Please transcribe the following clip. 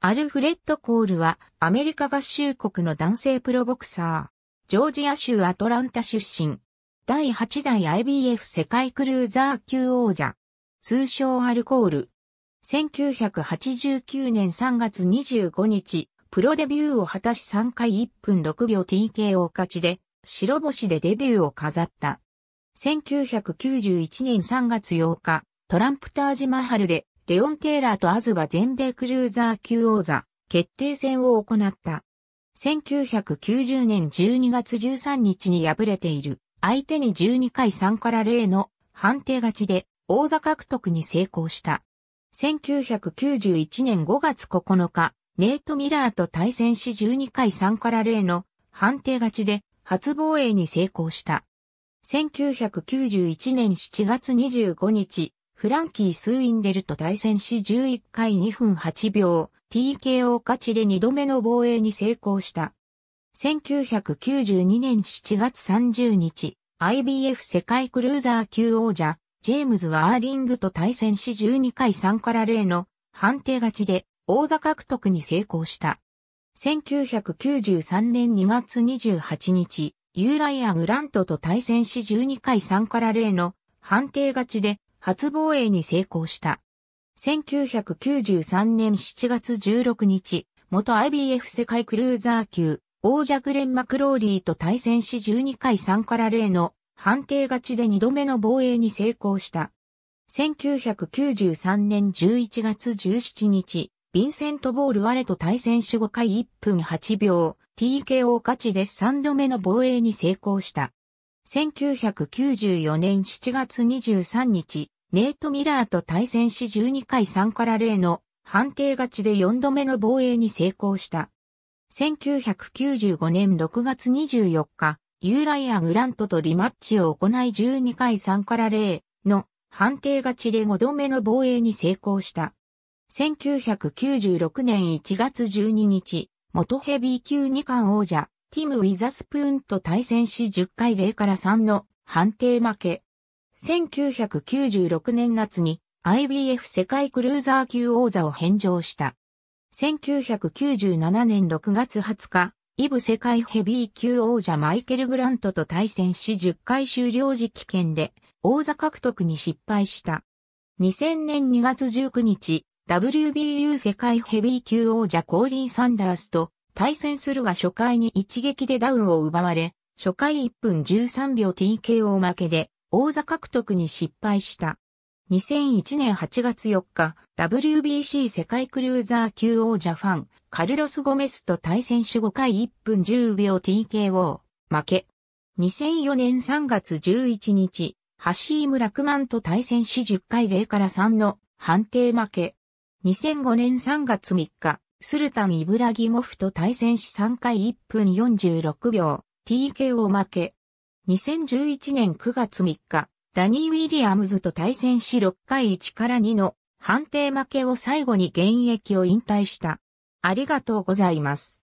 アルフレッド・コールはアメリカ合衆国の男性プロボクサー。ジョージア州アトランタ出身。第8代 IBF 世界クルーザー級王者。通称アルコール。1989年3月25日、プロデビューを果たし3回1分6秒 TKO 勝ちで、白星でデビューを飾った。1991年3月8日、トランプタージマハルでレオン・テイラーとアズは全米クルーザー級王座決定戦を行った。1990年12月13日に敗れている相手に12回3から0の判定勝ちで王座獲得に成功した。1991年5月9日、ネイト・ミラーと対戦し12回3から0の判定勝ちで初防衛に成功した。1991年7月25日、フランキー・スーインデルと対戦し11回2分8秒、TKO 勝ちで2度目の防衛に成功した。1992年7月30日、IBF 世界クルーザー級王者、ジェームズワーリングと対戦し12回3から0の判定勝ちで王座獲得に成功した。1993年2月28日、ユーライア・グラントと対戦し12回3から0の判定勝ちで初防衛に成功した。1993年7月16日、元 IBF 世界クルーザー級、王者グレン・マクローリーと対戦し12回3から0の判定勝ちで2度目の防衛に成功した。1993年11月17日、ヴィンセント・ボール・ワレと対戦し5回1分8秒、TKO 勝ちで3度目の防衛に成功した。1994年7月23日、ネイト・ミラーと対戦し12回3から0の判定勝ちで4度目の防衛に成功した。1995年6月24日、ユーライア・グラントとリマッチを行い12回3から0の判定勝ちで5度目の防衛に成功した。1996年1月12日、元ヘビー級2冠王者、ティム・ウィザスプーンと対戦し10回0から3の判定負け。1996年夏に IBF 世界クルーザー級王座を返上した。1997年6月20日、イブ世界ヘビー級王者マイケル・グラントと対戦し10回終了時期券で王座獲得に失敗した。2000年2月19日、WBU 世界ヘビー級王者コーリー・サンダースと対戦するが初回に一撃でダウンを奪われ、初回1分13秒 TKO 負けで王座獲得に失敗した。2001年8月4日、WBC 世界クルーザー級王者ファン、カルロス・ゴメスと対戦し5回1分10秒 TKO、負け。2004年3月11日、ハシーム・ラクマンと対戦し10回0から3の判定負け。2005年3月3日、スルタン・イブラギモフと対戦し3回1分46秒、TKO 負け。2011年9月3日、ダニー・ウィリアムズと対戦し6回1から2の判定負けを最後に現役を引退した。ありがとうございます。